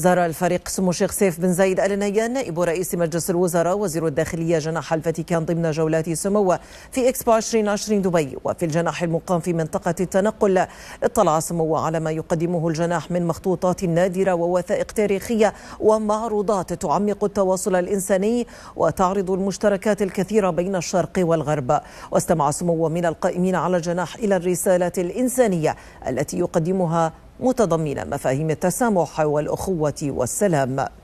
زار الفريق سمو الشيخ سيف بن زايد ال نهيان نائب رئيس مجلس الوزراء وزير الداخلية جناح الفاتيكان ضمن جولات سمو في إكسبو 2020 دبي وفي الجناح المقام في منطقة التنقل اطلع سمو على ما يقدمه الجناح من مخطوطات نادرة ووثائق تاريخية ومعروضات تعمق التواصل الإنساني وتعرض المشتركات الكثيرة بين الشرق والغرب واستمع سمو من القائمين على الجناح إلى الرسالة الإنسانية التي يقدمها متضمنا مفاهيم التسامح والأخوة والسلام